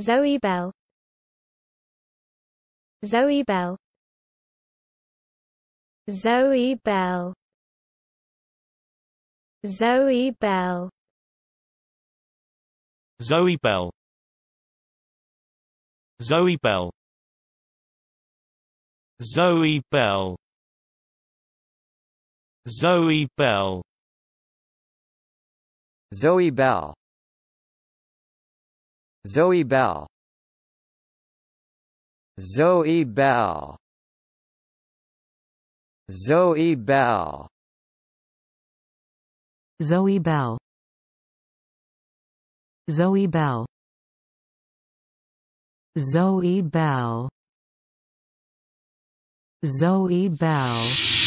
Zoe Bell Zoe Bell Zoe Bell Zoe Bell Zoe Bell Zoe Bell Zoe Bell Zoe Bell Zoe Bell Zoe Bell Zoe Bell Zoe Bell Zoe Bell Zoe Bell Zoe Bell Zoe Bell